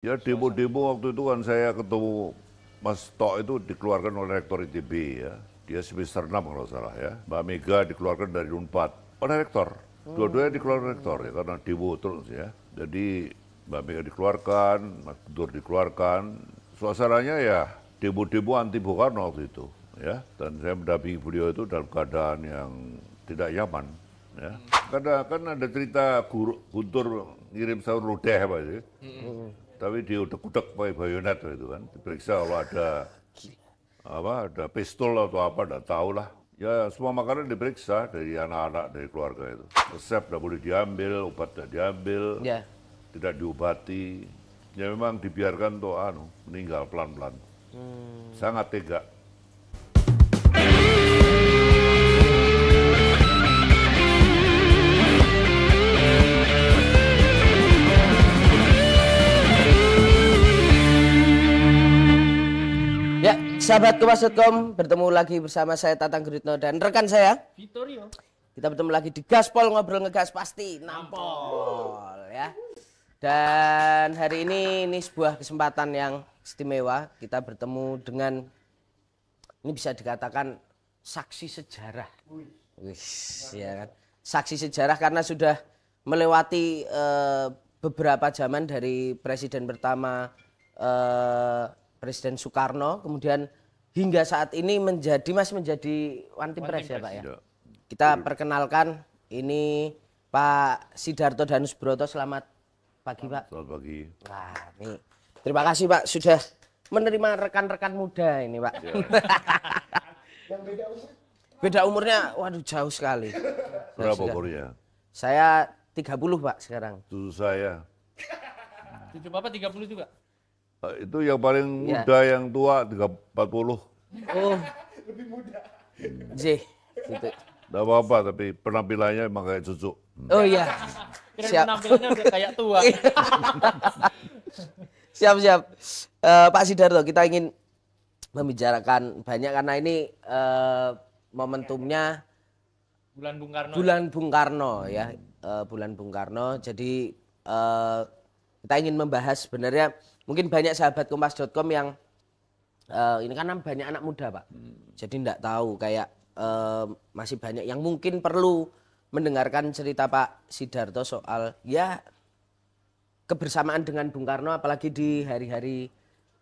Ya demo-demo waktu itu kan saya ketemu Mas Tok itu dikeluarkan oleh rektor ITB ya. Dia semester 6 kalau salah ya. Mbak Mega dikeluarkan dari UNPAD oleh rektor. Oh. Dua-duanya dikeluarkan rektor ya karena demo terus ya. Jadi Mbak Mega dikeluarkan, Mas Dur dikeluarkan. Suasananya ya demo-demo anti Bung waktu itu ya. Dan saya mendampingi beliau itu dalam keadaan yang tidak nyaman ya. Hmm. Karena kan ada cerita guru, Guntur ngirim sahur lodeh apa sih. Ya. Hmm tapi dia udah kudek pakai bayonet itu kan diperiksa kalau ada apa ada pistol atau apa tidak tahu lah ya semua makanan diperiksa dari anak-anak dari keluarga itu resep tidak boleh diambil obat tidak diambil ya. tidak diobati ya memang dibiarkan tuh anu meninggal pelan-pelan hmm. sangat tega Sahabat Kupas.com, bertemu lagi bersama saya Tatang Gritno dan rekan saya Vitorio. Kita bertemu lagi di Gaspol ngobrol ngegas pasti nampol ya. Dan hari ini ini sebuah kesempatan yang istimewa kita bertemu dengan ini bisa dikatakan saksi sejarah. Wis, ya kan. Saksi sejarah karena sudah melewati uh, beberapa zaman dari presiden pertama uh, Presiden Soekarno, kemudian hingga saat ini menjadi mas menjadi wanti pres ya Pak ya. Iya. Kita iya. perkenalkan ini Pak Sidarto Danus Broto selamat pagi Pak. Selamat pagi. Wah, ini terima kasih Pak sudah menerima rekan-rekan muda ini Pak. Iya. Yang beda Beda umurnya waduh jauh sekali. Berapa umurnya? Saya 30 Pak sekarang. tuh saya. Cucu Bapak 30 juga? Eh, itu yang paling ya. muda, yang tua 40. Oh. Lebih muda. J. Gitu. Gak apa-apa, tapi penampilannya emang kayak cucu. Oh iya. Siap. Penampilannya kayak tua. siap, siap. Uh, Pak Sidarto, kita ingin membicarakan banyak karena ini uh, momentumnya bulan Bung Karno. Ya? Bulan Bung Karno ya, uh, bulan Bung Karno. Jadi uh, kita ingin membahas sebenarnya mungkin banyak sahabat kompas.com yang uh, ini kan banyak anak muda pak hmm. jadi tidak tahu kayak uh, masih banyak yang mungkin perlu mendengarkan cerita Pak Sidarto soal ya kebersamaan dengan Bung Karno apalagi di hari-hari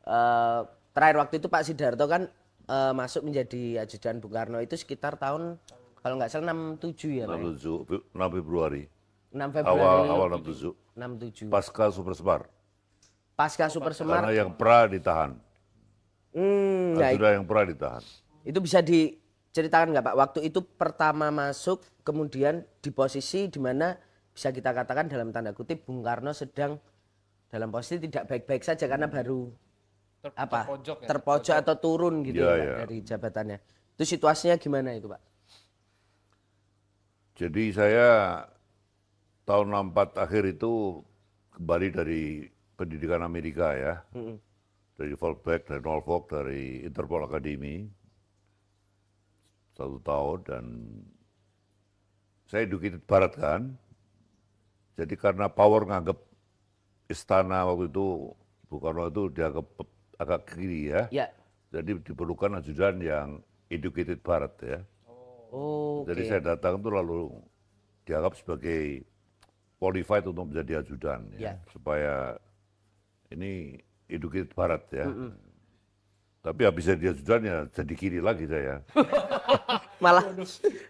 uh, terakhir waktu itu Pak Sidarto kan uh, masuk menjadi ajudan Bung Karno itu sekitar tahun kalau nggak salah 67 ya Pak ya? tujuh, 6 Februari 6 Februari awal awal 67 67 pasca Super Sebar pasca Super Semar. Karena yang pra ditahan. Hmm, nah, sudah yang pra ditahan. Itu bisa diceritakan nggak Pak? Waktu itu pertama masuk, kemudian di posisi di mana bisa kita katakan dalam tanda kutip Bung Karno sedang dalam posisi tidak baik-baik saja karena hmm. baru Ter apa terpojok, ya? terpojok atau turun gitu ya, ya, ya. dari jabatannya. Itu situasinya gimana itu Pak? Jadi saya tahun 64 akhir itu kembali dari pendidikan Amerika ya, hmm dari Volbeck, dari Norfolk, dari Interpol Academy, satu tahun dan saya educated barat kan, jadi karena power nganggap istana waktu itu Bukarno itu dianggap agak kiri ya, ya. jadi diperlukan ajudan yang educated barat ya. Oh, okay. Jadi saya datang itu lalu dianggap sebagai qualified untuk menjadi ajudan ya, ya. supaya ini educated barat ya. Mm -mm. Tapi habisnya dia sudah ya jadi kiri lagi saya. malah.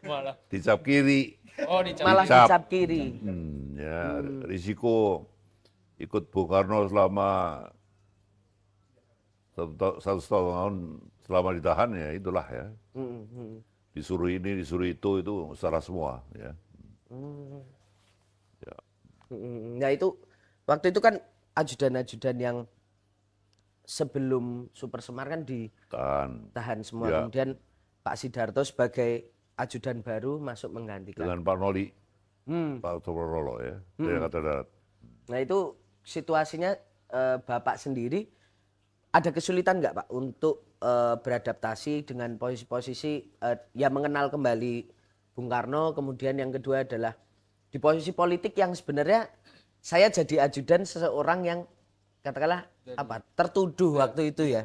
malah. Dicap kiri. Oh, dicap. Malah dicap, dicap kiri. Hmm, ya, hmm. risiko ikut Bung Karno selama satu, tahun selama ditahan ya itulah ya. Mm-hmm. Disuruh ini, disuruh itu, itu salah semua ya. Hmm. Ya. Mm-hmm. ya itu waktu itu kan ajudan-ajudan yang sebelum Super Semar kan ditahan tahan semua. Ya. Kemudian Pak Sidarto sebagai ajudan baru masuk menggantikan. Dengan Pak Noli, hmm. Pak Rolo ya, hmm. dari kata darat. Nah itu situasinya eh, Bapak sendiri ada kesulitan nggak Pak untuk eh, beradaptasi dengan posisi-posisi eh, yang mengenal kembali Bung Karno, kemudian yang kedua adalah di posisi politik yang sebenarnya saya jadi ajudan seseorang yang katakanlah Dan apa tertuduh ya. waktu itu ya.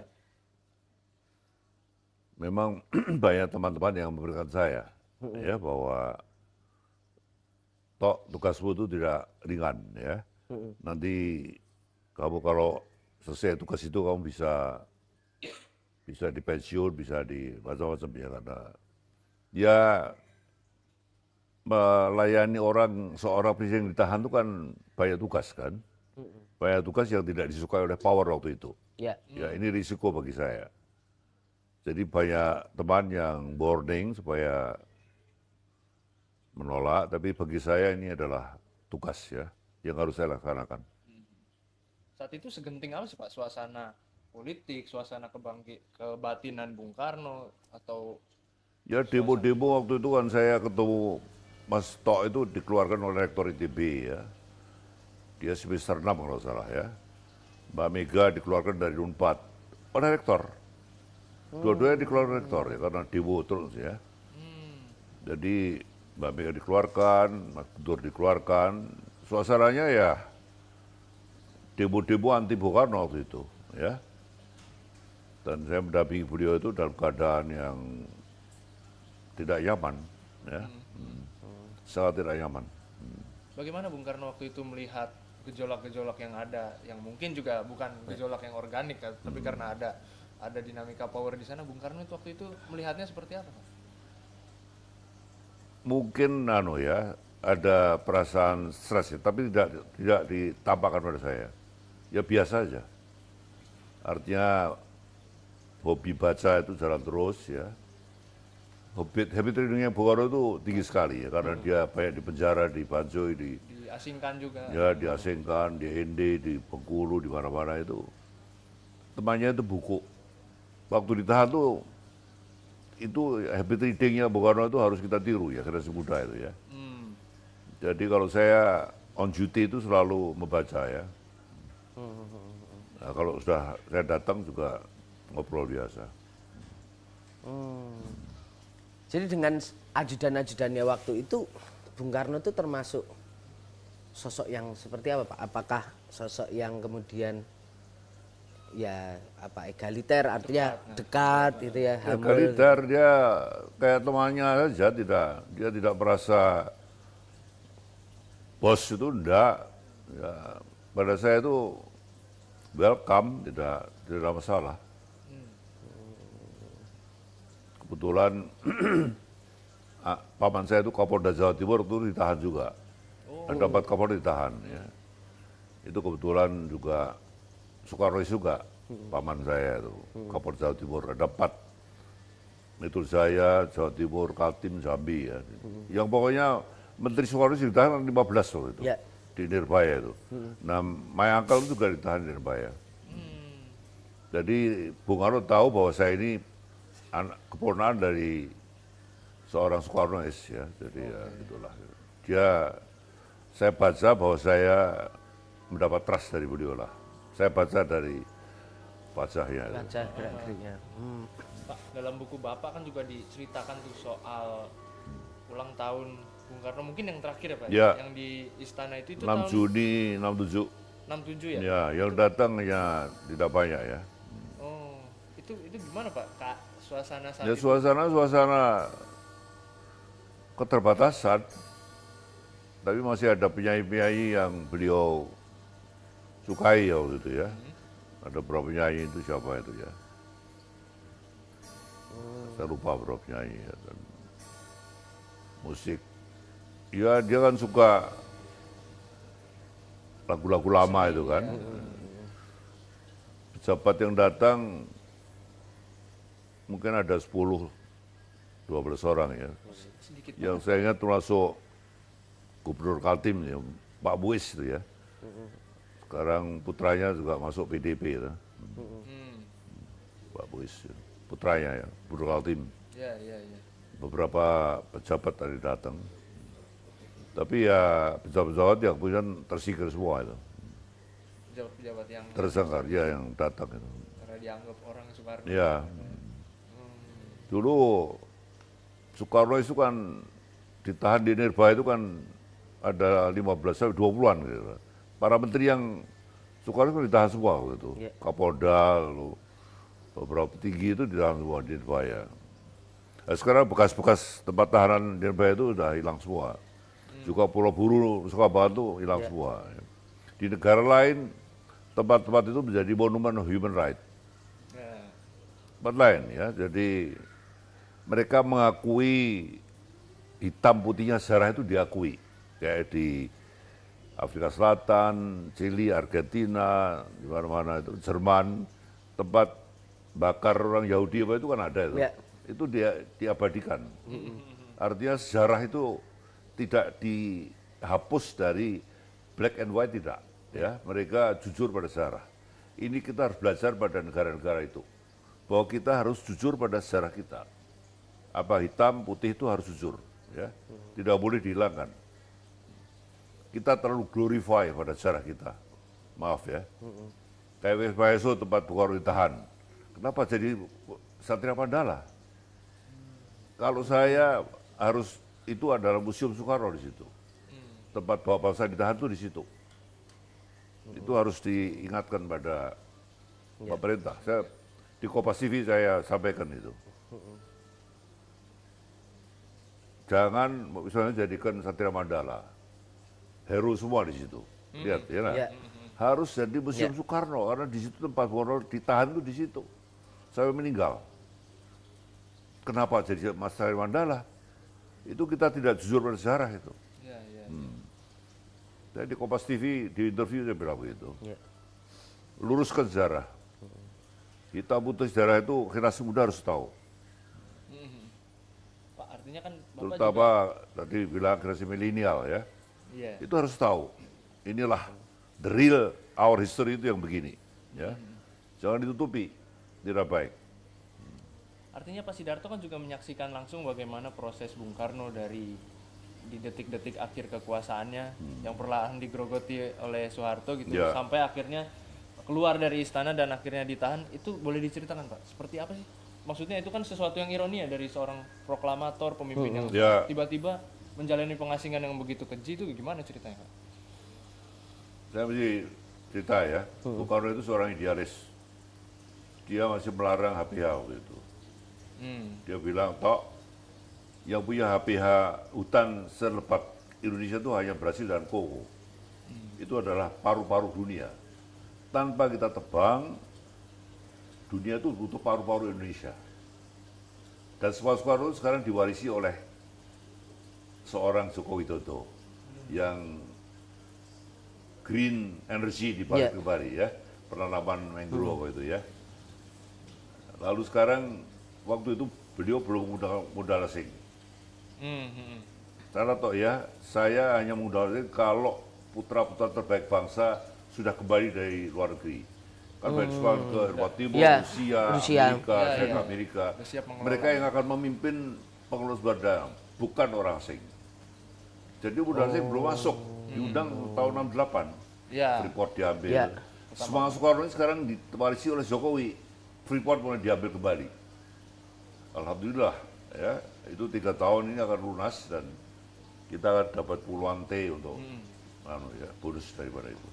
Memang banyak teman-teman yang memberikan saya ya bahwa tok tugasmu itu tidak ringan ya. Nanti kamu kalau selesai tugas itu kamu bisa bisa dipensiun, bisa di macam-macam ya karena ya melayani orang seorang presiden ditahan itu kan banyak tugas kan banyak tugas yang tidak disukai oleh power waktu itu ya, ya ini risiko bagi saya jadi banyak teman yang boarding supaya menolak tapi bagi saya ini adalah tugas ya yang harus saya laksanakan saat itu segenting apa sih pak suasana politik suasana kebangkit kebatinan Bung Karno atau Ya demo-demo waktu itu kan saya ketemu Mas Tok itu dikeluarkan oleh rektor ITB ya. Dia semester 6 kalau salah ya. Mbak Mega dikeluarkan dari Unpad oleh rektor. Dua-duanya dikeluarkan oleh rektor ya karena dewo terus ya. Hmm. Jadi Mbak Mega dikeluarkan, Mas Dur dikeluarkan. Suasananya ya demo-demo anti Bung waktu itu ya. Dan saya mendampingi beliau itu dalam keadaan yang tidak nyaman ya. Hmm. hmm sangat tidak nyaman. Hmm. Bagaimana Bung Karno waktu itu melihat gejolak-gejolak yang ada, yang mungkin juga bukan iya. gejolak yang organik, tapi hmm. karena ada ada dinamika power di sana, Bung Karno itu waktu itu melihatnya seperti apa? Mungkin nano ya, ada perasaan stres ya, tapi tidak tidak ditampakkan pada saya. Ya biasa aja. Artinya hobi baca itu jalan terus ya. Habit, habit tradingnya Karno itu tinggi sekali ya, karena dia banyak di penjara, di Banjoi, di diasingkan juga. Ya, diasingkan, di Ende, di Bengkulu, di mana-mana itu. Temannya itu buku. Waktu ditahan tuh, itu habit tradingnya Karno itu harus kita tiru ya, karena semudah itu ya. Hmm. Jadi kalau saya on duty itu selalu membaca ya. Nah, kalau sudah saya datang juga ngobrol biasa. Hmm. Jadi dengan ajudan-ajudannya waktu itu Bung Karno itu termasuk sosok yang seperti apa Pak? Apakah sosok yang kemudian ya apa egaliter artinya dekat, nah. dekat gitu ya, ya egaliter dia kayak temannya aja, tidak dia tidak merasa bos itu enggak ya pada saya itu welcome tidak tidak masalah kebetulan ah, paman saya itu Kapolda Jawa Timur itu ditahan juga. Oh. Ada empat Kapolda ditahan ya. Itu kebetulan juga Soekarnois juga hmm. paman saya itu hmm. Kapolda Jawa Timur ada empat. Itu saya Jawa Timur, Kaltim, Jambi ya. Hmm. Yang pokoknya Menteri Soekarnois ditahan 15 waktu itu. Yeah. Di Nirbaya itu. Hmm. Nah, my uncle juga ditahan di Nirbaya. Hmm. Jadi Bung Karno tahu bahwa saya ini anak keponakan dari seorang Soekarnois ya, jadi okay. ya itulah Dia saya baca bahwa saya mendapat trust dari beliau lah. Saya baca dari wajahnya. Ya. gerak geriknya. Hmm. Pak, dalam buku Bapak kan juga diceritakan tuh soal hmm. ulang tahun Bung Karno mungkin yang terakhir ya Pak ya. yang di istana itu itu 6 tahun Juni 67 67 ya? Ya, yang datang ya tidak banyak ya. Oh, itu itu gimana Pak? Kak, suasana saat ya, suasana suasana keterbatasan tapi masih ada penyanyi-penyanyi yang beliau sukai ya waktu itu ya hmm. ada berapa penyanyi itu siapa itu ya hmm. saya lupa berapa penyanyi ya. Dan musik ya dia kan suka lagu-lagu lama itu kan ya. Hmm, ya. pejabat yang datang mungkin ada 10 12 orang ya. Sedikit yang banget. saya ingat termasuk Gubernur Kaltim ya, Pak Buis itu ya. Sekarang putranya juga masuk PDP ya. Hmm. Pak Buis ya. putranya ya, Gubernur Kaltim. Ya, ya, ya. Beberapa pejabat tadi datang. Tapi ya pejabat-pejabat yang punya tersikir semua itu. Pejabat-pejabat yang tersangkar ya yang datang itu. Karena dianggap orang Soekarno. Ya. Dulu Soekarno itu kan ditahan di Nirba itu kan ada 15 sampai 20-an gitu. Kan. Para menteri yang Soekarno itu kan ditahan semua gitu. Yeah. Kapolda, lalu beberapa petinggi itu ditahan semua di Nirbaya. Nah, sekarang bekas-bekas tempat tahanan Nirbaya itu sudah hilang semua. Hmm. Juga Pulau Buru, Suka itu hilang yeah. semua. Di negara lain tempat-tempat itu menjadi monumen human right. Yeah. Tempat lain ya, jadi mereka mengakui hitam putihnya sejarah itu diakui kayak di Afrika Selatan, Chili, Argentina, di mana-mana itu Jerman tempat bakar orang Yahudi apa itu kan ada itu. Ya. Itu dia diabadikan. Artinya sejarah itu tidak dihapus dari black and white tidak ya. Mereka jujur pada sejarah. Ini kita harus belajar pada negara-negara itu bahwa kita harus jujur pada sejarah kita apa hitam putih itu harus jujur ya tidak boleh dihilangkan kita terlalu glorify pada sejarah kita maaf ya kayak Wesu tempat Bukaro ditahan kenapa jadi Satria Pandala kalau saya harus itu adalah museum Soekarno di situ tempat bapak saya ditahan itu di situ itu harus diingatkan pada iya. pemerintah saya di Kopasivi saya sampaikan itu jangan misalnya jadikan Satria Mandala hero semua di situ. Hmm. Lihat ya. Nah. ya. Harus jadi Museum ya. Soekarno karena di situ tempat Soekarno ditahan tuh di situ sampai meninggal. Kenapa jadi Mas Satria Mandala? Itu kita tidak jujur pada sejarah itu. Ya, ya. ya. hmm. Saya di Kompas TV di interview saya bilang begitu. Ya. Luruskan sejarah. kita butuh sejarah itu generasi muda harus tahu artinya kan Bapak terutama juga... tadi bilang generasi milenial ya. Yeah. Itu harus tahu. Inilah the real our history itu yang begini ya. Hmm. Jangan ditutupi. Tidak baik. Artinya Pak Sidarto kan juga menyaksikan langsung bagaimana proses Bung Karno dari di detik-detik akhir kekuasaannya hmm. yang perlahan digrogoti oleh Soeharto gitu yeah. sampai akhirnya keluar dari istana dan akhirnya ditahan itu boleh diceritakan Pak seperti apa sih maksudnya itu kan sesuatu yang ironi ya dari seorang proklamator pemimpin hmm, yang ya. tiba-tiba menjalani pengasingan yang begitu keji itu gimana ceritanya Pak? Saya mesti cerita ya, hmm. itu seorang idealis. Dia masih melarang HPH waktu itu. Hmm. Dia bilang, tok yang punya HPH hutan selebat Indonesia itu hanya Brasil dan Kongo. Hmm. Itu adalah paru-paru dunia. Tanpa kita tebang, dunia itu butuh paru-paru Indonesia. Dan semua paru sekarang diwarisi oleh seorang Joko Widodo yang green energy di Bali yeah. ke Bali ya, penanaman mangrove hmm. itu ya. Lalu sekarang waktu itu beliau belum modal, modal asing. Hmm. Cara hmm. toh ya, saya hanya modal kalau putra-putra terbaik bangsa sudah kembali dari luar negeri kan hmm. Venezuela, Eropa Timur, ya, Rusia, Rusia, Amerika, ya, ya. Amerika. Mereka yang akan memimpin pengurus badan, bukan orang asing. Jadi udah oh. belum masuk, diundang hmm. tahun 68. Ya. Freeport diambil. Ya. Semangat Soekarno ini sekarang diwarisi oleh Jokowi. Freeport mulai diambil kembali. Alhamdulillah, ya itu tiga tahun ini akan lunas dan kita akan dapat puluhan T untuk hmm. anu ya bonus daripada itu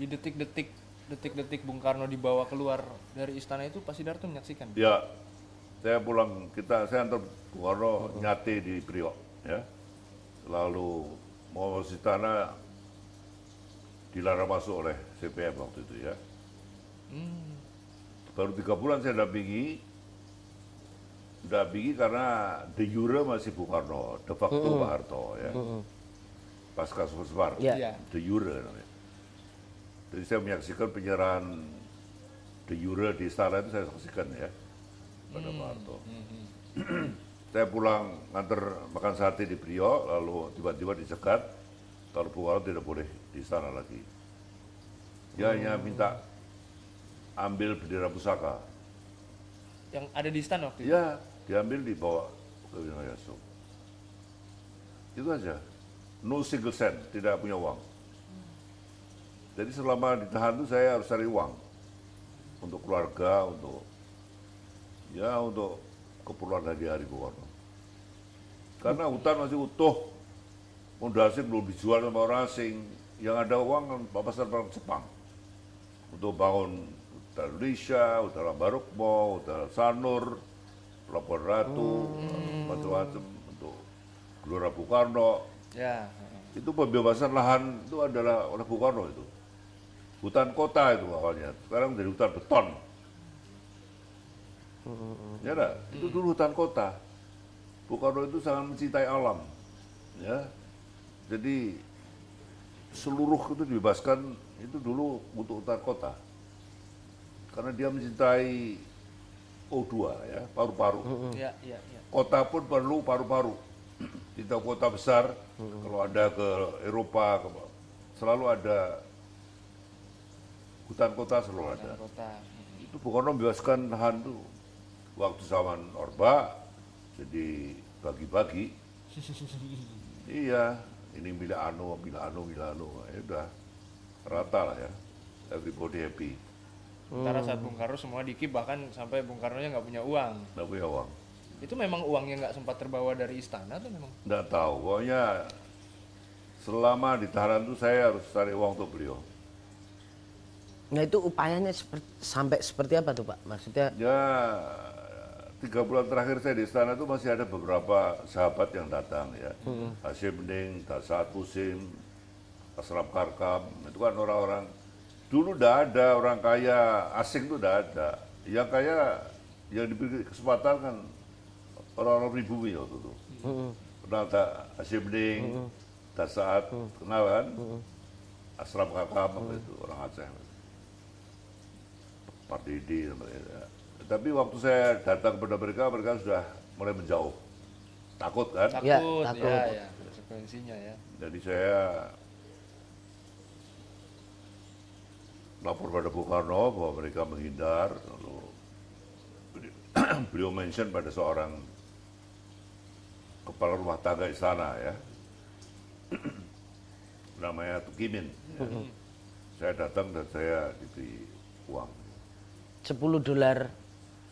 di detik-detik detik-detik Bung Karno dibawa keluar dari istana itu Pak Sidarto menyaksikan? Ya, saya pulang kita saya antar Bung Karno -huh. nyate di Priok ya. Lalu mau istana dilarang masuk oleh CPM waktu itu ya. Hmm. Baru tiga bulan saya dampingi, dampingi karena de jure masih Bung Karno, de facto uh -uh. Pak Harto ya. Uh -uh. Pasca Sosbar, yeah. de jure namanya. Jadi saya menyaksikan penyerahan de jure di istana itu saya saksikan ya pada hmm. Pak Harto. Hmm, hmm. saya pulang nganter makan sate di Priok, lalu tiba-tiba dicegat kalau Bung Karno tidak boleh di sana lagi. Dia hmm. hanya minta ambil bendera pusaka. Yang ada di istana waktu itu? Ya, diambil dibawa ke Wilayah Itu aja. No single cent, tidak punya uang. Jadi selama ditahan itu saya harus cari uang untuk keluarga, untuk ya untuk keperluan hari-hari pokoknya. Karena hutan masih utuh, fondasi belum dijual sama orang asing. Yang ada uang kan Bapak orang Jepang untuk bangun Utara Indonesia, Utara Barukmo, Utara Sanur, Pelabuhan Ratu, hmm. macam-macam untuk Gelora Bung Ya. Itu pembebasan lahan itu adalah oleh Bung itu hutan kota itu awalnya sekarang dari hutan beton hmm. ya dah? itu hmm. dulu hutan kota Bung itu sangat mencintai alam ya jadi seluruh itu dibebaskan itu dulu untuk hutan kota karena dia mencintai O2 ya paru-paru hmm, ya, ya, ya. kota pun perlu paru-paru tidak kota besar kalau ada ke Eropa selalu ada hutan kota selalu hutan ada. Kota. Itu Bung Karno membebaskan itu. Waktu zaman Orba jadi bagi-bagi. iya, ini milik Anu, milik Anu, milik Anu. Ya udah rata lah ya. Everybody happy. Hmm. saat Bung Karno semua dikip bahkan sampai Bung Karno nya nggak punya uang. Nggak punya uang. Itu memang uangnya nggak sempat terbawa dari istana tuh memang? Nggak tahu. Pokoknya selama di tahanan itu saya harus cari uang untuk beliau. Nah itu upayanya seperti, sampai seperti apa tuh Pak? Maksudnya? Ya tiga bulan terakhir saya di istana itu masih ada beberapa sahabat yang datang ya. Hmm. Hasim Ning, Dasat Pusim, Asraf Karkam, itu kan orang-orang. Dulu udah ada orang kaya asing itu udah ada. Yang kaya yang diberi kesempatan kan orang-orang pribumi waktu itu. Hmm. Kenal tak Hasim Ning, hmm. hmm. kenal kan? Hmm. Asraf Karkam hmm. itu orang Aceh. Parti tapi waktu saya datang kepada mereka mereka sudah mulai menjauh takut kan iya, takut ya, takut ya, ya. konsekuensinya ya jadi saya lapor pada Bung Karno bahwa mereka menghindar lalu beliau mention pada seorang kepala rumah tangga istana ya namanya Tukimin ya. Hmm. saya datang dan saya diberi uang 10 dolar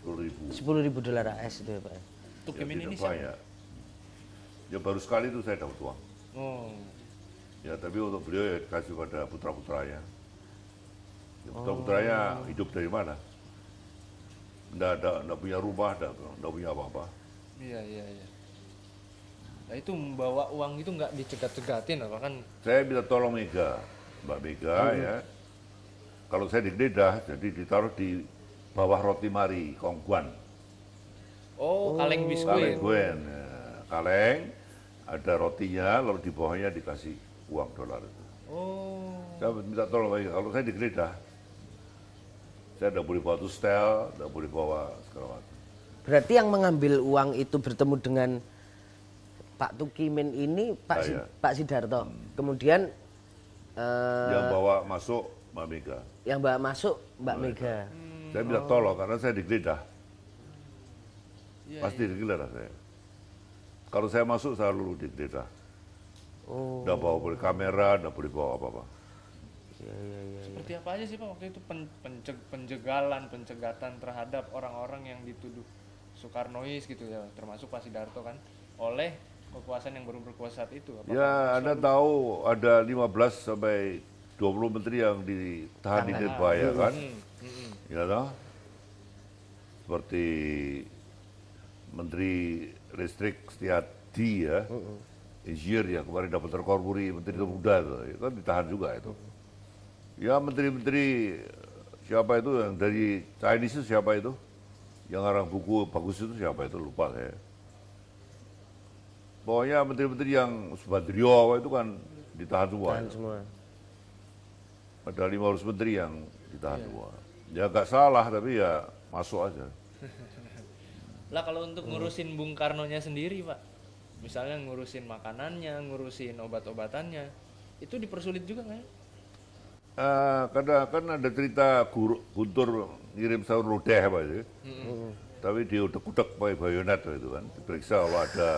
10 ribu dolar AS itu ya Pak untuk ya, game ini siapa? ya baru sekali itu saya dapat uang oh. ya tapi untuk beliau ya dikasih pada putra putranya ya, putra putranya oh. hidup dari mana tidak tidak punya rumah tidak punya apa apa iya iya iya nah itu membawa uang itu nggak dicegat-cegatin apa kan saya minta tolong Mega Mbak Mega hmm. ya kalau saya digeledah jadi ditaruh di bawah roti mari kongguan. Oh, oh, kaleng biskuit. Kaleng guen. Ya. Kaleng ada rotinya lalu di bawahnya dikasih uang dolar itu. Oh. Saya minta tolong lagi kalau saya digeledah saya tidak boleh bawa tuh stel, tidak boleh bawa segala macam. Berarti yang mengambil uang itu bertemu dengan Pak Tukimin ini Pak, si, Pak Sidarto. Hmm. Kemudian yang eh, bawa masuk Mbak Mega. Yang bawa masuk Mbak, Mbak Mega. Mega. Hmm. Saya oh. tolong karena saya digeledah. Ya, Pasti ya. digeledah saya. Kalau saya masuk saya lulu digeledah. Oh. Nggak bawa boleh kamera, nggak boleh bawa apa-apa. Ya, ya, ya, Seperti apa aja sih Pak waktu itu pen, penceg, penjegalan, pencegatan terhadap orang-orang yang dituduh Soekarnois gitu ya, termasuk Pak Sidarto kan, oleh kekuasaan yang baru berkuasa saat itu. Apakah ya, Anda tahu ada 15 sampai 20 menteri yang ditahan di ya, kan. Hmm hmm. ya toh seperti Menteri Listrik Setiadi ya hmm. Injir ya kemarin dapat terkorpori Menteri Pemuda itu ya kan ditahan juga itu ya Menteri-Menteri siapa itu yang dari Chinese itu siapa itu yang orang buku bagus itu siapa itu lupa saya pokoknya menteri-menteri yang subadrio itu kan ditahan semua. Ditahan ya. semua. Ada 500 menteri yang ditahan iya. semua. semua. Ya gak salah tapi ya masuk aja. lah kalau untuk ngurusin Bung Karnonya sendiri Pak, misalnya ngurusin makanannya, ngurusin obat-obatannya, itu dipersulit juga nggak? Uh, kadang kan ada cerita guru, Guntur ngirim sahur rodeh Pak ya. Mm-hmm. Tapi dia udah pakai bayonet itu kan, diperiksa kalau ada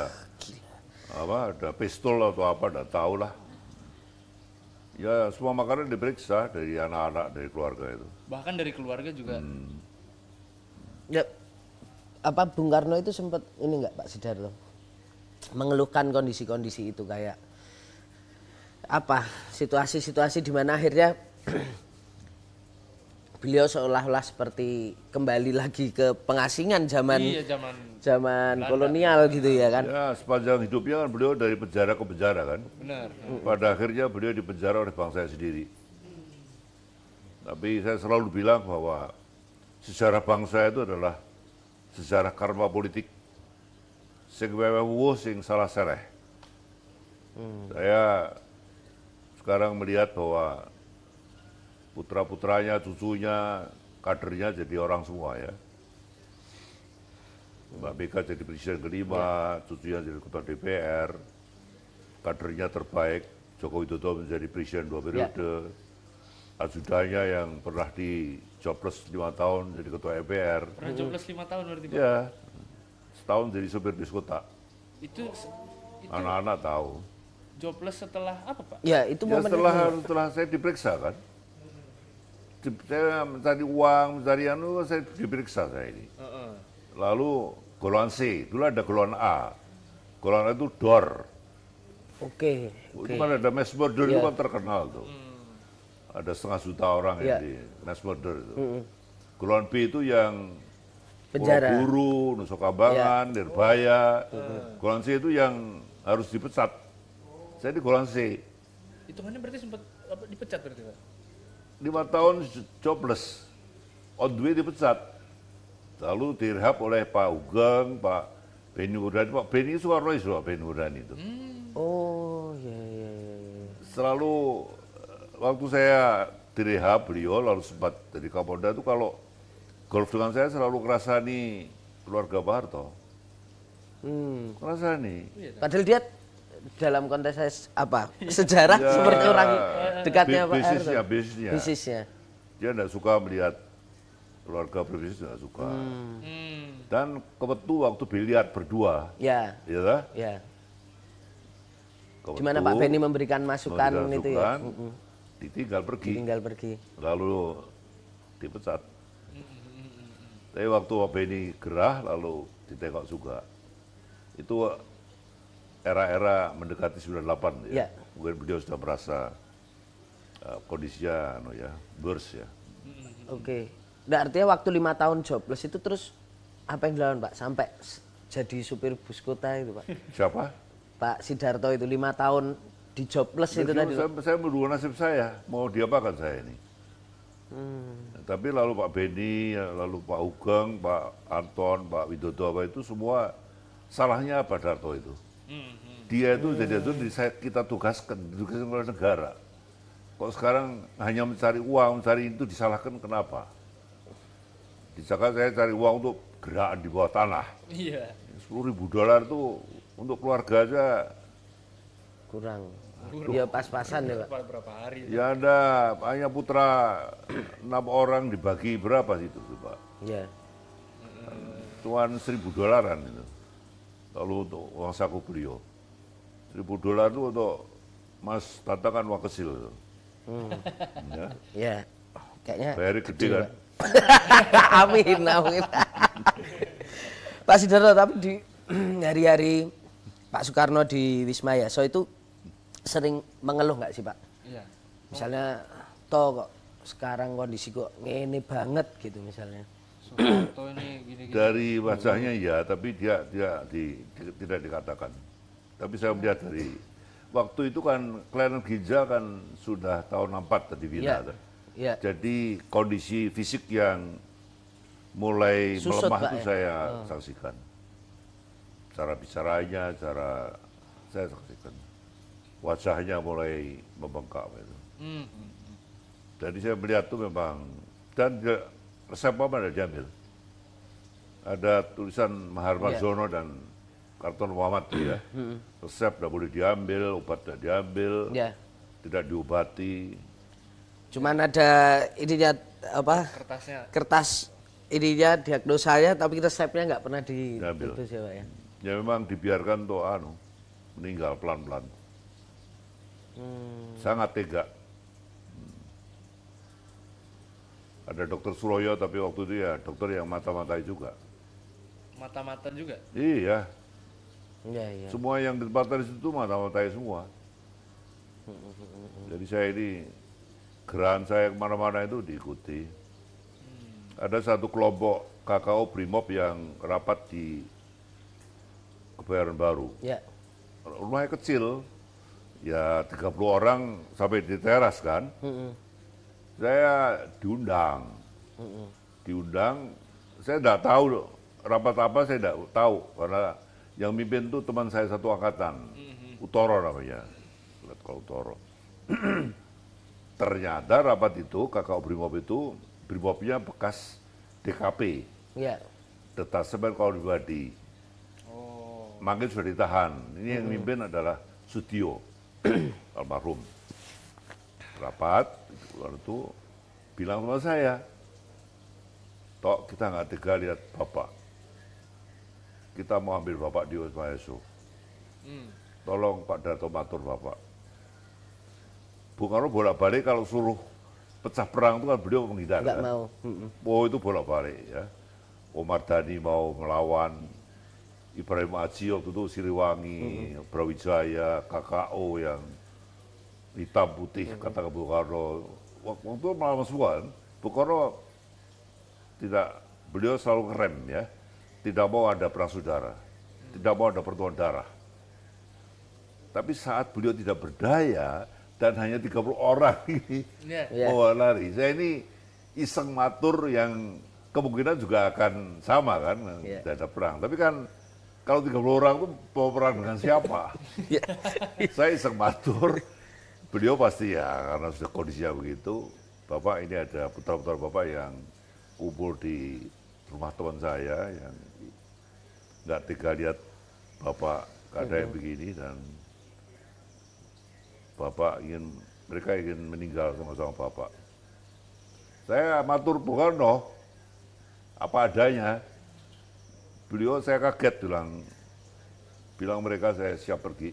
apa ada pistol atau apa, nggak tahu lah. Ya semua makanan diperiksa dari anak-anak dari keluarga itu. Bahkan dari keluarga juga. Hmm. Ya, apa Bung Karno itu sempat ini nggak Pak Sidarto mengeluhkan kondisi-kondisi itu kayak apa situasi-situasi di mana akhirnya beliau seolah-olah seperti kembali lagi ke pengasingan zaman iya, zaman, zaman Belanda. kolonial gitu ya kan. Ya, sepanjang hidupnya kan beliau dari penjara ke penjara kan. Benar. Pada akhirnya beliau dipenjara oleh bangsa sendiri. Tapi saya selalu bilang bahwa sejarah bangsa itu adalah sejarah karma politik. Sing sing salah sereh. Hmm. Saya sekarang melihat bahwa putra-putranya, cucunya, kadernya jadi orang semua ya. Mbak Mika jadi presiden kelima, ya. cucunya jadi ketua DPR, kadernya terbaik, Joko Widodo menjadi presiden dua ya. periode, ya. ajudanya yang pernah di joblos lima tahun jadi ketua MPR. E pernah joblos lima tahun berarti Pak? Ya, setahun jadi sopir di Itu, itu anak-anak tahu. Joblos setelah apa Pak? Ya itu ya, setelah, itu. setelah saya diperiksa kan saya mencari uang, mencari anu, saya diperiksa saya ini. Uh -uh. Lalu golongan C, dulu ada golongan A. Golongan A itu door. Oke. Okay, okay. Itu kan ada mass murder yeah. itu iya. kan terkenal tuh. Hmm. Ada setengah juta orang yeah. yang iya. di mass murder itu. -hmm. Golongan B itu yang penjara. Buru, Nusa Kambangan, yeah. Nirbaya. Uh. Hmm. Golongan C itu yang harus dipecat. Saya di golongan C. Hitungannya berarti sempat dipecat berarti Pak? lima tahun jobless, on the way dipecat. Lalu direhab oleh Pak Ugeng, Pak Beni Murdani. Pak Beni suka itu Pak Beni Murdani itu. Hmm. Oh, ya yeah, yeah. Iya. Selalu eh, waktu saya direhab beliau, lalu sempat jadi Kapolda itu kalau golf dengan saya selalu kerasa nih keluarga Pak Harto. Hmm. Kerasa nih. Oh, iya, kan? Padahal dia dalam konteks apa sejarah ya, seperti orang dekatnya Pak Bisnisnya, bisnisnya. Bisnisnya. Dia tidak suka melihat keluarga berbisnis tidak suka. Hmm. Dan kebetulan waktu biliar berdua. Ya. ya, Ya. Kebetu, Pak Benny memberikan masukan, memberikan itu ya. Ditinggal pergi. Ditinggal pergi. Lalu dipecat. Tapi waktu Pak Benny gerah lalu ditengok juga. Itu era-era mendekati 98 ya. ya. Mungkin beliau sudah merasa uh, eh, kondisinya anu no ya, burst ya. Oke. Okay. Nah, artinya waktu lima tahun jobless itu terus apa yang dilakukan Pak sampai jadi supir bus kota itu Pak? Siapa? Pak Sidarto itu lima tahun di jobless ya, itu tadi. Saya, saya merubah nasib saya, mau diapakan saya ini. Hmm. Nah, tapi lalu Pak Beni, lalu Pak Ugeng, Pak Anton, Pak Widodo apa itu semua salahnya apa Darto itu? Dia itu jadi itu kita tugaskan, tugaskan oleh negara. Kok sekarang hanya mencari uang, mencari itu disalahkan kenapa? Di Jakarta saya cari uang untuk gerakan di bawah tanah. Iya. Sepuluh ribu dolar itu untuk keluarga aja kurang. Aduh. Ya pas-pasan ya Pak. Berapa hari? Ya ada hanya putra enam orang dibagi berapa sih itu Pak? Iya. Tuan seribu dolaran itu lalu untuk uang saku beliau. Seribu dolar itu untuk Mas Tata kan uang kecil. Hmm. Ya. ya. Kayaknya. Bayarnya gede kan. amin, amin. Pak Sidarto, tapi di hari-hari Pak Soekarno di Wisma ya, so itu sering mengeluh nggak sih Pak? Iya. Misalnya, toh kok sekarang kondisi kok ngene banget gitu misalnya dari wajahnya ya, tapi dia dia di, di, tidak dikatakan. Tapi saya melihat dari waktu itu kan kelainan ginjal kan sudah tahun 64 tadi Vina. Iya, ya. Ya. Jadi kondisi fisik yang mulai Susut, melemah itu ya. saya oh. saksikan. Cara bicaranya, cara saya saksikan. Wajahnya mulai membengkak itu. Mm. Jadi saya melihat tuh memang dan Resep apa ada Jamil. Gitu? Ada tulisan Mahar Marzono iya. yeah. dan Karton Muhammad gitu ya. Hmm. Resep tidak boleh diambil, obat tidak diambil, yeah. tidak diobati. Cuman ada ini dia apa? Kertasnya. Kertas ini ininya diagnosanya tapi resepnya nggak pernah di diambil. Itu Pak, ya. ya memang dibiarkan tuh anu meninggal pelan-pelan. Hmm. Sangat tega. ada dokter Suroyo tapi waktu itu ya dokter yang mata-matai juga. Mata-mata juga? Iya. Iya. iya. Semua yang di tempat dari situ mata-matai semua. Jadi saya ini keran saya kemana-mana itu diikuti. Hmm. Ada satu kelompok KKO Brimob yang rapat di Kebayoran Baru. Ya. Rumahnya kecil, ya 30 orang sampai di teras kan. Hmm saya diundang diundang saya tidak tahu rapat apa saya tidak tahu karena yang mimpin itu teman saya satu angkatan Utoro namanya kalau Utoro ternyata rapat itu kakak Brimob itu Brimobnya bekas DKP yeah. detasemen kalau pribadi oh. makin sudah ditahan ini yang mimpin adalah Sutio almarhum rapat waktu itu bilang sama saya tok kita nggak tega lihat bapak kita mau ambil bapak di Wisma Yesu hmm. tolong Pak Darto matur bapak Bung Karno bolak-balik kalau suruh pecah perang itu kan beliau menghindar kan? mau oh itu bolak-balik ya Omar Dhani mau melawan Ibrahim Aji waktu itu Siriwangi, hmm. Brawijaya, KKO yang hitam putih hmm. kata Bung Karno. Waktu itu melawan Suwan, Bung Karno tidak beliau selalu ngerem ya, tidak mau ada perang saudara, tidak mau ada pertuan darah. Tapi saat beliau tidak berdaya dan hanya 30 orang ini yeah. Iya. mau lari, saya ini iseng matur yang kemungkinan juga akan sama kan, yeah. tidak ada perang. Tapi kan kalau 30 orang itu mau perang dengan siapa? Iya. saya iseng matur, beliau pasti ya karena sudah kondisinya begitu bapak ini ada putra-putra bapak yang umur di rumah teman saya yang nggak tega lihat bapak keadaan mm -hmm. begini dan bapak ingin mereka ingin meninggal sama-sama bapak saya matur Bung apa adanya beliau saya kaget bilang bilang mereka saya siap pergi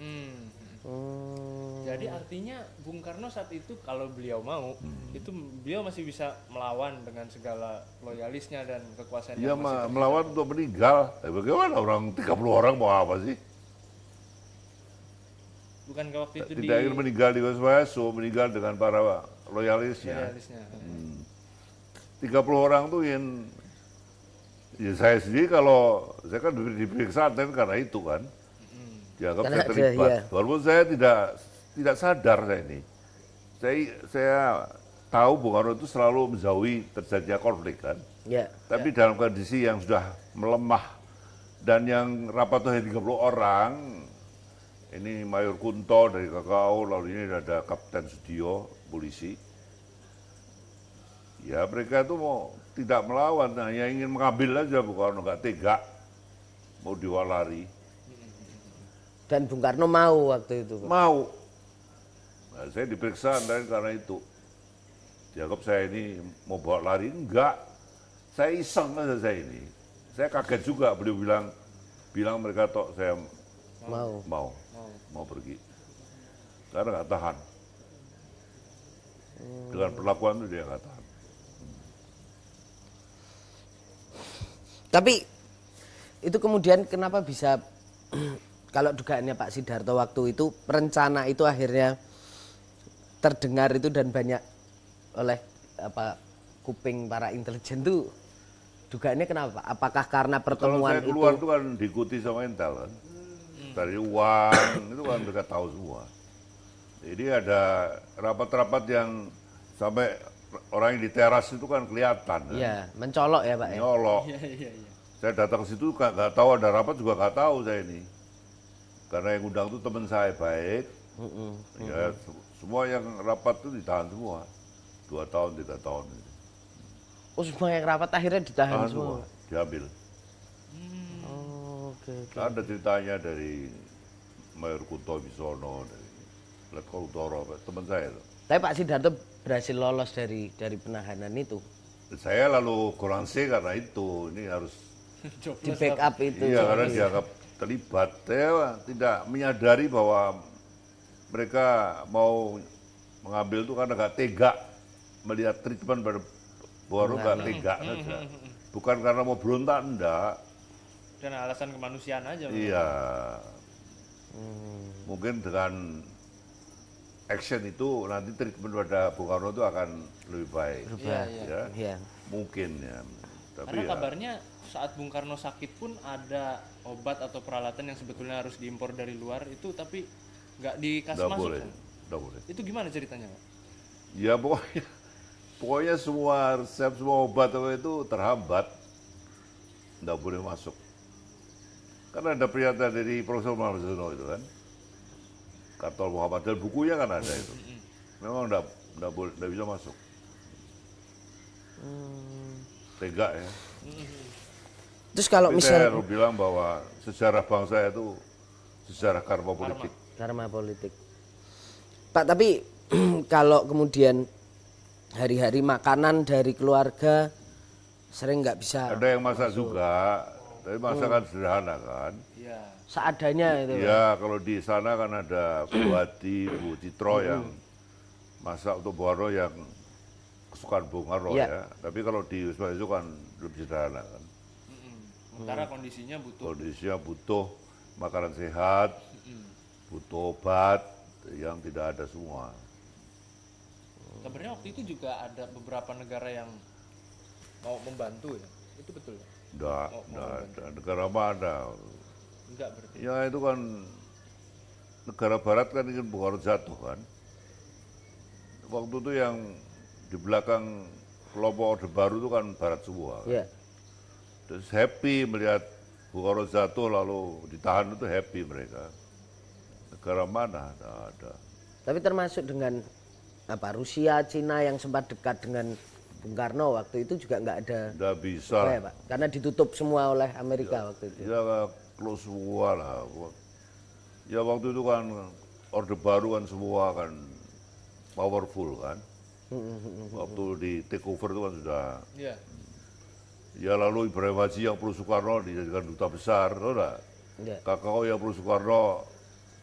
hmm. Hmm. Jadi artinya Bung Karno saat itu kalau beliau mau, hmm. itu beliau masih bisa melawan dengan segala loyalisnya dan kekuasaannya. Iya, ma- melawan untuk meninggal. Eh, bagaimana orang 30 orang mau apa sih? Bukan ke waktu itu tidak di... ingin meninggal di Wesuwaso, meninggal dengan para loyalisnya. loyalisnya. Hmm. 30 orang tuh ingin ya saya sendiri kalau saya kan diperiksa dan karena itu kan dianggap ya, Karena saya terlibat. Saya, ya. Walaupun saya tidak tidak sadar saya ini. Saya saya tahu Bung Karno itu selalu menjauhi terjadinya konflik kan. Ya, Tapi ya. dalam kondisi yang sudah melemah dan yang rapat tiga 30 orang ini Mayor Kunto dari Kakao, lalu ini ada Kapten Sudio, polisi. Ya mereka itu mau tidak melawan, hanya ingin mengambil aja Bung Karno nggak tega, mau diwalari. Dan Bung Karno mau waktu itu. Mau. Nah, saya diperiksa dan karena itu. Dianggap saya ini mau bawa lari. Enggak. Saya iseng aja saya ini. Saya kaget juga beliau bilang, bilang mereka tok saya mau. Mau. Mau, mau pergi. Karena nggak tahan. Hmm. Dengan perlakuan itu dia nggak tahan. Tapi itu kemudian kenapa bisa kalau dugaannya Pak Sidarto waktu itu rencana itu akhirnya terdengar itu dan banyak oleh apa kuping para intelijen tuh dugaannya kenapa? Apakah karena pertemuan kalau saya keluar itu, kan diikuti sama intel kan? Hmm. Dari uang itu kan mereka tahu semua. Jadi ada rapat-rapat yang sampai orang yang di teras itu kan kelihatan. Kan? Iya, kan? mencolok ya Pak. Ya? Mencolok. Ya, ya, ya. Saya datang ke situ nggak tahu ada rapat juga nggak tahu saya ini karena yang undang itu teman saya baik mm -mm. ya semua yang rapat itu ditahan semua dua tahun tiga tahun oh semua yang rapat akhirnya ditahan semua. semua diambil hmm. oh, okay, okay. ada ceritanya dari Mayor Kunto Bisono dari Letkol Utoro teman saya itu tapi Pak Sidarto berhasil lolos dari dari penahanan itu saya lalu kurang sih karena itu ini harus di backup itu iya karena dianggap terlibat saya tidak menyadari bahwa mereka mau mengambil itu karena gak tega melihat treatment pada Boro gak tega hmm, saja hmm, hmm, bukan karena mau berontak enggak dan alasan kemanusiaan aja iya hmm. mungkin dengan action itu nanti treatment pada Bung Karno itu akan lebih baik. Lebih baik. Iya, iya. Ya, ya. ya. Mungkin ya. Tapi Karena ya, kabarnya saat Bung Karno sakit pun ada obat atau peralatan yang sebetulnya harus diimpor dari luar itu tapi nggak dikasih masuk. Boleh. Kan? boleh. Itu gimana ceritanya, Pak? Ya pokoknya pokoknya semua resep semua obat itu terhambat. Nggak boleh masuk. Karena ada pernyataan dari Profesor Zeno itu kan. Kartol Muhammad dan bukunya kan ada itu. Memang nggak nggak boleh nggak bisa masuk. Hmm tega ya. Terus kalau misalnya saya bilang bahwa sejarah bangsa itu sejarah karma politik. Karma politik. Pak, tapi kalau kemudian hari-hari makanan dari keluarga sering nggak bisa. Ada yang masak masuk. juga, tapi masakan hmm. sederhana kan. Ya. Seadanya itu. Ya, kalau di sana kan ada Bu Hati, Bu Citro yang hmm. masak untuk Buaro yang bukan Bung Karno ya. ya. Tapi kalau di Wisma itu kan lebih sederhana kan. Sementara hmm. kondisinya butuh. Kondisinya butuh makanan sehat, hmm. butuh obat yang tidak ada semua. Sebenarnya waktu itu juga ada beberapa negara yang mau membantu ya. Itu betul ya? Enggak, enggak ada. Negara mana ada? Enggak berarti. Ya itu kan negara barat kan ingin Bung Karno jatuh kan. Waktu itu yang di belakang kelompok Orde Baru itu kan Barat semua. Kan? Yeah. Terus happy melihat Bukaro jatuh lalu ditahan itu happy mereka. Negara mana? Tidak ada. Tapi termasuk dengan apa Rusia, Cina yang sempat dekat dengan Bung Karno waktu itu juga nggak ada. Nggak bisa. Ya, Pak. Karena ditutup semua oleh Amerika ya, waktu itu. Ya close semua lah. Ya waktu itu kan Orde Baru kan semua kan powerful kan. Mm-hmm. waktu di takeover itu kan sudah iya. ya lalu Ibrahim Haji yang Pro Soekarno dijadikan duta besar tau enggak yeah. kakak yang Pro Soekarno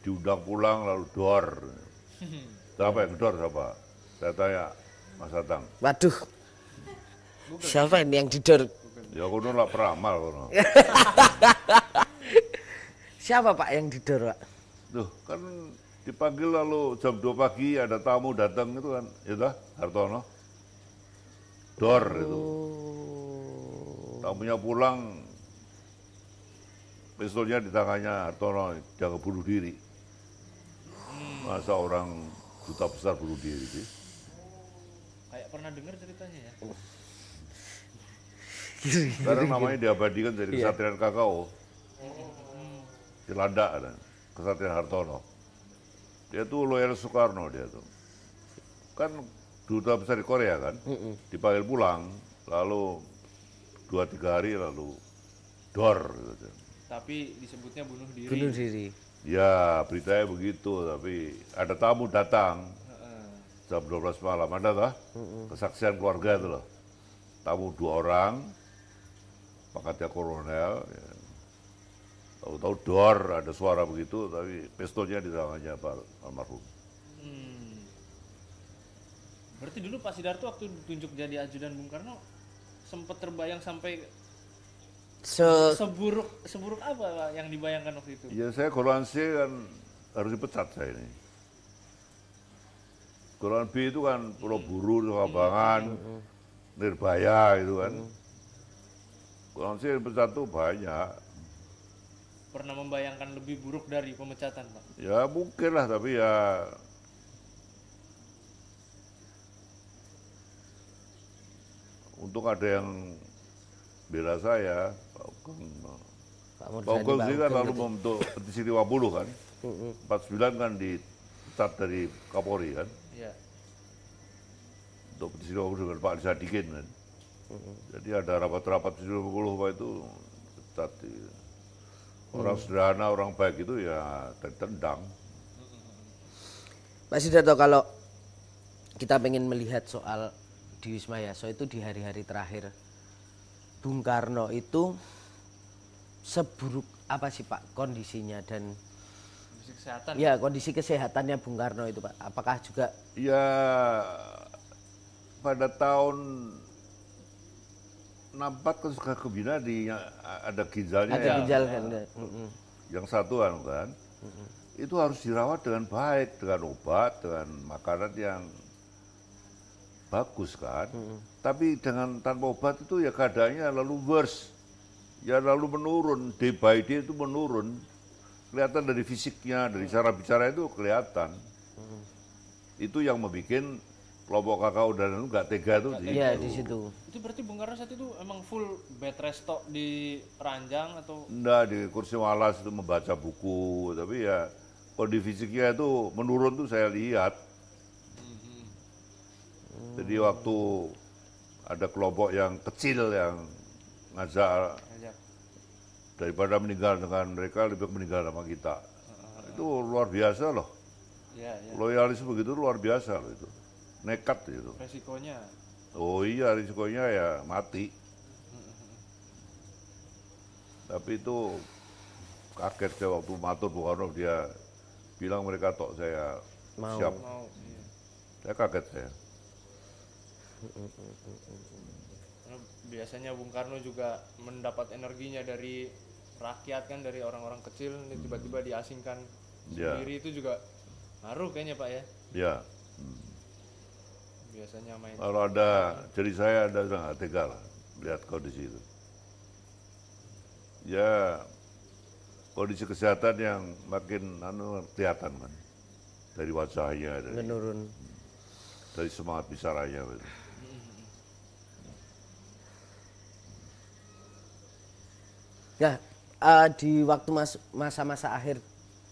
diundang pulang lalu dor siapa yang dor siapa saya tanya Mas Atang waduh siapa ini yang didor ya kono lah peramal kono siapa pak yang didor pak tuh kan dipanggil lalu jam 2 pagi ada tamu datang itu kan itu ya Hartono dor oh. itu tamunya pulang pistolnya di tangannya Hartono jangan bunuh diri masa orang duta besar bunuh diri sih kayak pernah dengar ceritanya ya sekarang namanya diabadikan dari iya. kesatrian kakao cilanda oh, oh, oh. ada kesatrian Hartono dia tuh loyal Soekarno dia tuh. Kan duta besar di Korea kan, mm hmm dipanggil pulang, lalu dua tiga hari lalu dor. Gitu. Tapi disebutnya bunuh diri. Bunuh diri. Ya beritanya begitu, tapi ada tamu datang jam dua belas malam ada lah kesaksian keluarga itu loh. Tamu dua orang, pangkatnya kolonel, ya, Tahu-tahu dor ada suara begitu, tapi pistolnya di tangannya Pak almarhum. Hmm. Berarti dulu Pak Sidarto waktu ditunjuk jadi ajudan Bung Karno sempat terbayang sampai Se... seburuk seburuk apa Pak, yang dibayangkan waktu itu? Ya saya Quran C kan harus dipecat saya ini. Quran B itu kan Pulau hmm. Buru, hmm. Sukambangan, hmm. Nirbaya gitu kan. Quran hmm. C dipecat tuh banyak pernah membayangkan lebih buruk dari pemecatan, Pak? Ya mungkin lah, tapi ya untuk ada yang bela saya, Pak Ugeng. Pak, Ugeng Ukeng kan lalu gitu. membentuk petisi 50 kan, 49 kan start dari Kapolri kan. Iya. Untuk petisi 50 dengan Pak Sadikin kan. Jadi ada rapat-rapat petisi 50 Pak itu dicat. Iya. Orang hmm. sederhana, orang baik itu ya tertendang. Pak Sidarto kalau kita pengen melihat soal di Wisma Yaso itu di hari-hari terakhir Bung Karno itu seburuk apa sih Pak kondisinya dan kondisi kesehatan ya kondisi kesehatannya Bung Karno itu Pak apakah juga ya pada tahun nampak kan ke kebina di ya, ada ginjalnya ada yang, ginjal kan ya. yang satu kan mm-hmm. itu harus dirawat dengan baik dengan obat dengan makanan yang bagus kan mm-hmm. tapi dengan tanpa obat itu ya keadaannya lalu worse ya lalu menurun day by day itu menurun kelihatan dari fisiknya dari cara bicara itu kelihatan mm-hmm. itu yang membuat kelompok kakak udah nggak tega tuh di Iya, di situ. Itu berarti Bung Karno saat itu emang full bed rest di ranjang atau Enggak, di kursi walas itu membaca buku, tapi ya kondisi fisiknya itu menurun tuh saya lihat. mm Jadi waktu ada kelompok yang kecil yang ngajak, daripada meninggal dengan mereka lebih meninggal sama kita. Itu luar biasa loh. Yeah, yeah. Loyalis begitu luar biasa loh itu nekat gitu. Resikonya? Oh iya risikonya ya mati. Tapi itu kaget saya waktu matur Karno dia bilang mereka tok saya Mau. siap. Mau, iya. Saya kaget saya. Biasanya Bung Karno juga mendapat energinya dari rakyat kan dari orang-orang kecil ini tiba-tiba diasingkan ya. sendiri itu juga ngaruh kayaknya Pak ya. Iya. Kalau ada jadi saya ada sangat ah, tega lah lihat kondisi itu. Ya kondisi kesehatan yang makin anu kelihatan kan dari wajahnya dari menurun dari semangat bicaranya gitu. Nah, uh, di waktu masa-masa akhir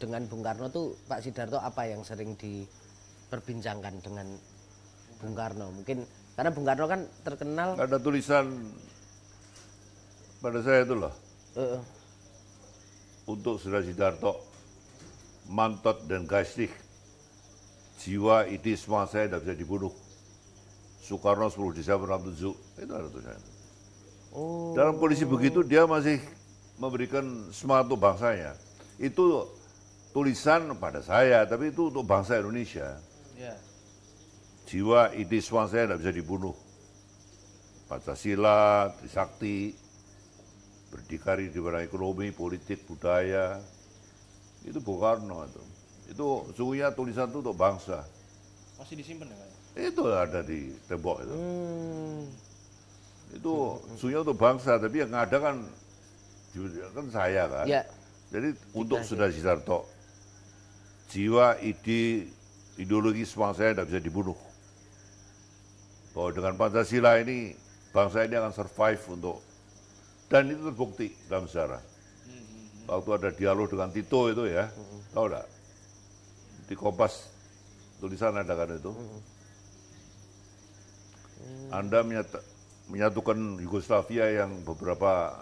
dengan Bung Karno tuh Pak Sidarto apa yang sering diperbincangkan dengan Bung Karno mungkin karena Bung Karno kan terkenal ada tulisan pada saya itu loh uh, untuk Surya Sidarto mantot dan gaisih jiwa itu semua saya tidak bisa dibunuh Soekarno 10 Desember 67 itu ada tulisannya oh. dalam kondisi begitu dia masih memberikan semangat untuk bangsanya itu tulisan pada saya tapi itu untuk bangsa Indonesia jiwa idealisme saya tidak bisa dibunuh. Pancasila, Trisakti, berdikari di bidang ekonomi, politik, budaya, itu Bung Karno itu. Itu sungguhnya tulisan itu untuk bangsa. Masih disimpan ya? Itu ada di tembok itu. Hmm. Itu sungguhnya untuk bangsa, tapi yang ada kan kan saya kan. Ya. Jadi untuk Sudah Sidarto, jiwa ide ideologi semang saya tidak bisa dibunuh bahwa dengan Pancasila ini bangsa ini akan survive untuk dan itu terbukti dalam sejarah. Waktu ada dialog dengan Tito itu ya, tahu tidak? Di Kompas tulisan ada kan itu. Anda menyata, menyatukan Yugoslavia yang beberapa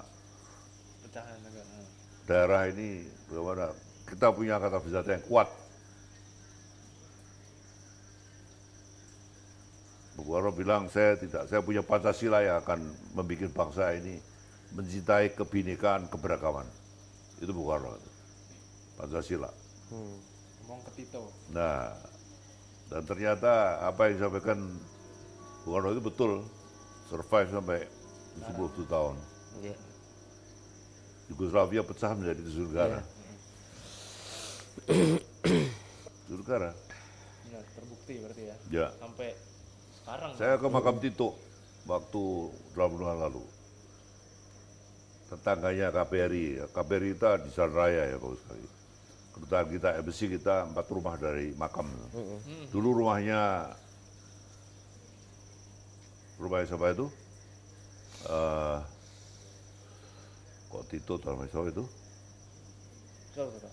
daerah ini bagaimana? Kita punya kata bisata yang kuat Bung Karno bilang saya tidak, saya punya Pancasila yang akan membuat bangsa ini mencintai kebinekaan, keberagaman. Itu Bung Karno. Pancasila. Hmm. ke Nah, dan ternyata apa yang disampaikan Bung Karno itu betul. Survive sampai 70 nah. tahun. Yeah. Yugoslavia pecah menjadi tujuh negara. Yeah. tujuh Ya, terbukti berarti ya. ya. Sampai sekarang. Saya ke makam Tito waktu 80 bulan lalu. Tetangganya KPRI, ya. KPRI kita di Raya ya Pak sekali. Kedutaan kita, embassy kita empat rumah dari makam. Dulu rumahnya, rumahnya siapa itu? Uh, kok Tito siapa itu?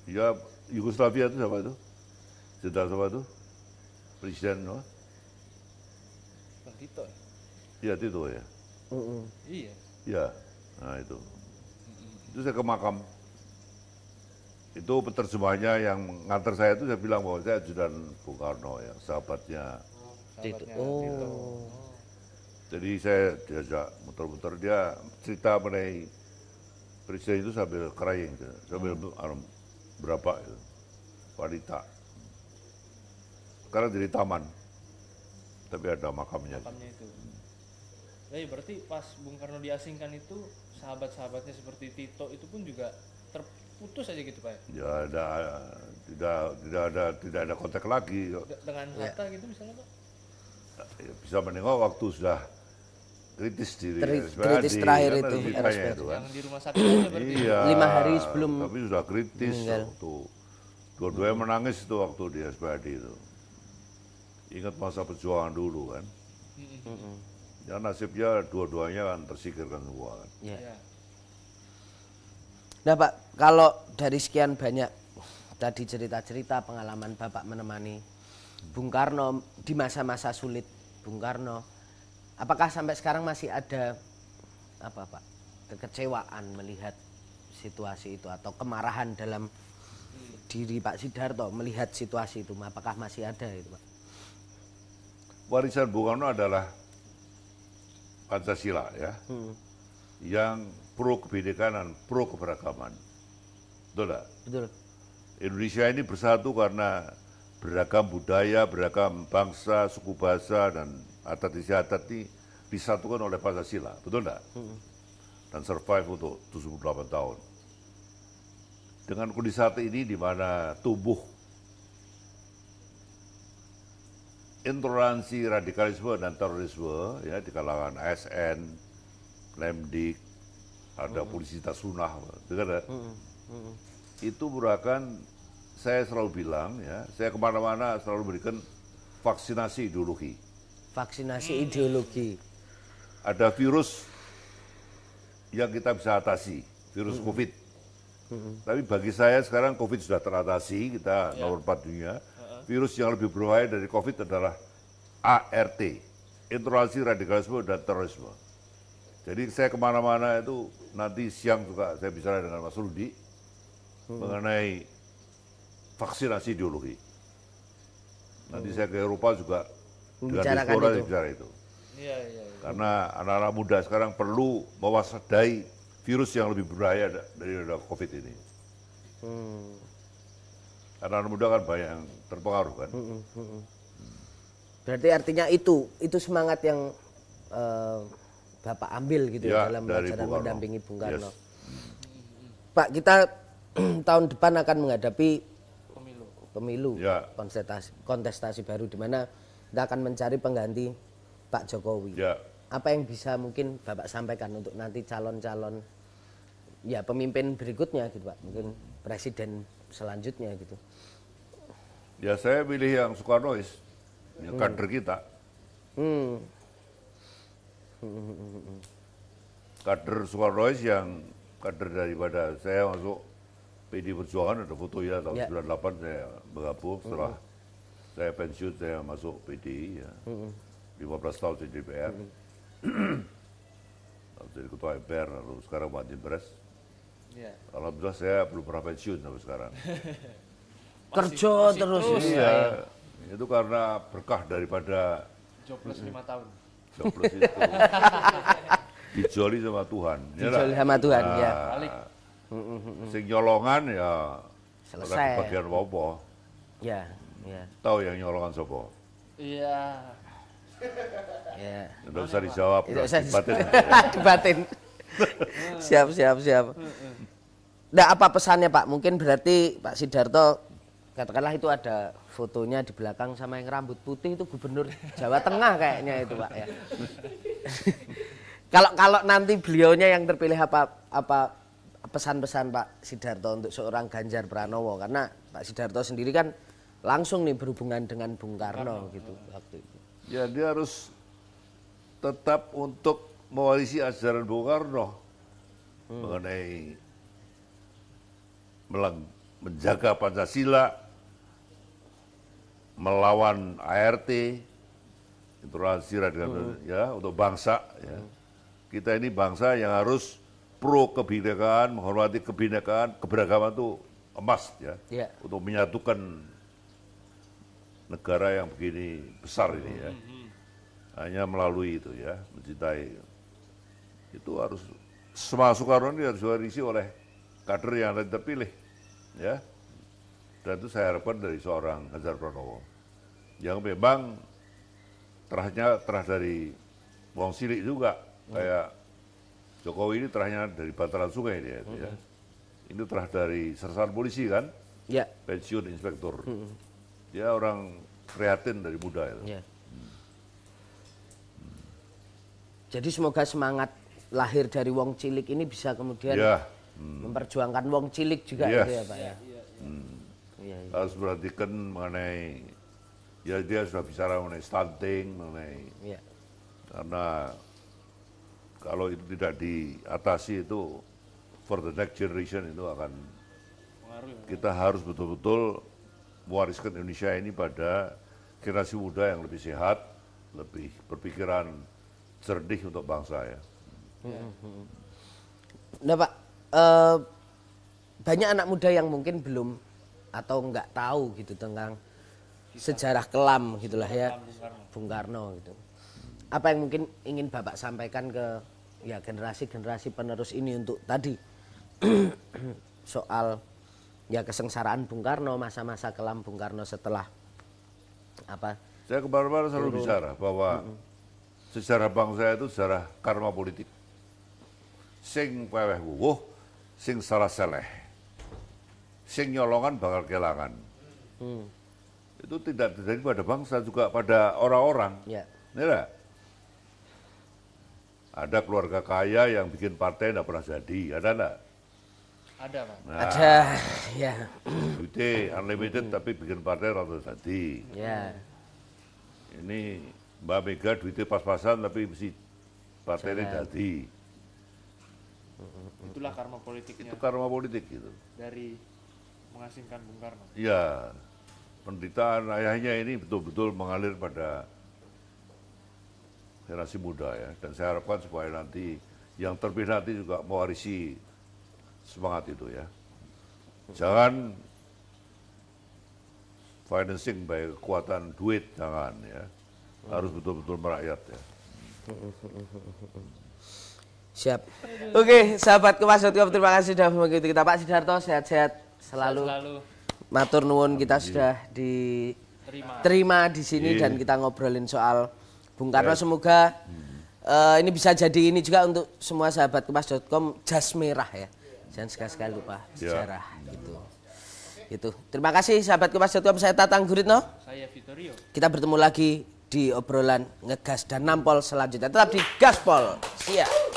Ya, Yugoslavia itu siapa itu? Jenderal siapa itu? Presiden, no? Tito ya? Iya Tito ya. Uh-uh. Iya. Iya, nah itu. Itu saya ke makam. Itu penerjemahnya yang ngantar saya itu saya bilang bahwa saya ajudan Bung Karno yang oh, sahabatnya. Tito. Oh. Tito. Jadi saya diajak muter-muter dia cerita mengenai presiden itu sambil crying, sambil hmm. Anu, berapa itu, wanita. Sekarang jadi taman tapi ada makamnya. Makamnya itu. Jadi ya, ya, berarti pas Bung Karno diasingkan itu sahabat-sahabatnya seperti Tito itu pun juga terputus aja gitu pak? Ya, ya ada tidak tidak ada tidak ada kontak lagi. Dengan Hatta ya. gitu misalnya pak? Ya, bisa menengok waktu sudah kritis di Ter RSPAD, kritis kan, terakhir itu, RSPAD. itu kan. yang di rumah sakit seperti iya, lima hari sebelum tapi sudah kritis meninggal. waktu dua-duanya menangis itu waktu di SPAD itu ingat masa perjuangan dulu kan. Mm-hmm. Ya nasibnya dua-duanya kan tersikirkan semua kan. yeah. Yeah. Nah Pak, kalau dari sekian banyak tadi cerita-cerita pengalaman Bapak menemani Bung Karno di masa-masa sulit Bung Karno, apakah sampai sekarang masih ada apa Pak kekecewaan melihat situasi itu atau kemarahan dalam hmm. diri Pak Sidarto melihat situasi itu, apakah masih ada itu Pak? warisan Bung Karno adalah Pancasila ya, hmm. yang pro kebinekanan, pro keberagaman. Betul tak? Betul. Indonesia ini bersatu karena beragam budaya, beragam bangsa, suku bahasa, dan adat istiadat ini disatukan oleh Pancasila. Betul tak? Hmm. Dan survive untuk 78 tahun. Dengan kondisi saat ini di mana tubuh intoleransi radikalisme dan terorisme ya di kalangan ASN, Lemdik, ada hmm. polisi tasunah, itu kan hmm, hmm. Hmm. Itu merupakan saya selalu bilang ya, saya kemana-mana selalu berikan vaksinasi ideologi. Vaksinasi hmm. ideologi. Ada virus yang kita bisa atasi, virus hmm. COVID. Hmm. Tapi bagi saya sekarang COVID sudah teratasi, kita yeah. nomor 4 dunia virus yang lebih berbahaya dari COVID adalah ART, intoleransi radikalisme dan terorisme. Jadi saya kemana-mana itu nanti siang juga saya bicara dengan Mas Rudi hmm. mengenai vaksinasi ideologi. Nanti hmm. saya ke Eropa juga dengan Dispora itu. bicara itu. Ya, ya, ya. Karena anak-anak muda sekarang perlu mewaspadai virus yang lebih berbahaya dari COVID ini. Hmm. Karena anak muda kan banyak yang terpengaruh kan. Hmm, hmm, hmm. Berarti artinya itu, itu semangat yang uh, Bapak ambil gitu ya, ya dalam acara mendampingi Bung Karno. Yes. Pak, kita tahun depan akan menghadapi pemilu, pemilu ya. kontestasi, kontestasi baru di mana kita akan mencari pengganti Pak Jokowi. Ya. Apa yang bisa mungkin Bapak sampaikan untuk nanti calon-calon ya pemimpin berikutnya gitu Pak, mungkin presiden selanjutnya gitu? Ya saya pilih yang Soekarnois, yang hmm. kader kita. Hmm. Kader Soekarnois yang kader daripada saya masuk PD Perjuangan ada foto ya tahun ya. 98 saya bergabung setelah hmm. saya pensiun saya masuk PD ya. Hmm. 15 tahun di DPR. Hmm. jadi ketua MPR lalu sekarang Pak Jembres Yeah. Alhamdulillah saya belum pernah pensiun sampai sekarang. masih, Kerja masih terus. terus. Iya. Ya. Itu karena berkah daripada jobless lima hmm. tahun. Jobless itu. Dijoli sama Tuhan. Iya Dijoli sama Tuhan, nah, ya. Balik. Sing nyolongan ya selesai. Bagian apa? Ya, ya. Tahu yang nyolongan sapa? Iya. Ya. Tidak usah dijawab. Tidak usah dibatin. dibatin. siap siap siap Nah, apa pesannya Pak? Mungkin berarti Pak Sidarto katakanlah itu ada fotonya di belakang sama yang rambut putih itu gubernur Jawa Tengah kayaknya itu Pak ya. Kalau kalau nanti beliaunya yang terpilih apa apa pesan-pesan Pak Sidarto untuk seorang Ganjar Pranowo karena Pak Sidarto sendiri kan langsung nih berhubungan dengan Bung Karno, Karno. gitu waktu itu. Ya dia harus tetap untuk mewarisi ajaran Bung Karno hmm. mengenai menjaga Pancasila, melawan ART, intoleransi radikal hmm. ya untuk bangsa ya. Kita ini bangsa yang harus pro kebinekaan, menghormati kebinekaan, keberagaman itu emas ya ya. untuk menyatukan negara yang begini besar ini ya. Hmm, hmm. Hanya melalui itu ya, mencintai itu harus semua Soekarno ini harus diwarisi oleh kader yang lain terpilih ya dan itu saya harapkan dari seorang Hajar Pranowo yang memang terahnya terah dari Wong Silik juga hmm. kayak Jokowi ini terahnya dari bantaran sungai dia hmm. ya ini terah dari sersan polisi kan ya. pensiun inspektur hmm. dia orang kreatin dari muda itu ya. Hmm. Jadi semoga semangat lahir dari wong cilik ini bisa kemudian ya. hmm. memperjuangkan wong cilik juga yes. Iya. gitu ya Pak ya. Iya, iya, hmm. Ya, ya. Harus perhatikan mengenai ya dia sudah bicara mengenai stunting mengenai ya. karena kalau itu tidak diatasi itu for the next generation itu akan ya, kita harus betul-betul mewariskan Indonesia ini pada generasi muda yang lebih sehat, lebih berpikiran cerdik untuk bangsa ya. Ya. Hmm, hmm, hmm. Nah Pak, uh, banyak anak muda yang mungkin belum atau nggak tahu gitu tentang Kisah. sejarah kelam gitulah ya Bung Karno. Bung Karno gitu. Apa yang mungkin ingin Bapak sampaikan ke ya generasi-generasi penerus ini untuk tadi soal ya kesengsaraan Bung Karno masa-masa kelam Bung Karno setelah apa saya kemarin-kemarin selalu bicara bahwa mm -hmm. sejarah bangsa itu sejarah karma politik sing weweh wuwuh, sing salah seleh. Sing nyolongan bakal kelangan. Hmm. Itu tidak terjadi pada bangsa juga pada orang-orang. Ya. lah, Ada keluarga kaya yang bikin partai tidak pernah jadi, ada enggak? Ada, Pak. Nah, ada, ya. Duitnya unlimited hmm. tapi bikin partai rata jadi. Ya. Ini Mbak Mega duitnya pas-pasan tapi mesti partainya jadi itulah karma politiknya itu karma politik gitu dari mengasingkan Bung Karno iya penderitaan ayahnya ini betul-betul mengalir pada generasi muda ya dan saya harapkan supaya nanti yang terpilih nanti juga mewarisi semangat itu ya jangan financing baik kekuatan duit jangan ya harus betul-betul merakyat ya Siap. Oke, okay, sahabat Kemasotkom terima kasih sudah mengikuti kita Pak Sidarto sehat-sehat selalu. selalu. Matur nuwun kita sudah diterima terima di sini yeah. dan kita ngobrolin soal Bung Karno yeah. semoga uh, ini bisa jadi ini juga untuk semua sahabat kemas.com jas merah ya. Jangan sekali-sekali lupa iya. sejarah yeah. gitu. Itu. Terima kasih sahabat kemas.com saya Tatang Guritno. Saya Vitorio. Kita bertemu lagi di obrolan ngegas dan nampol selanjutnya. Tetap di Gaspol. Siap.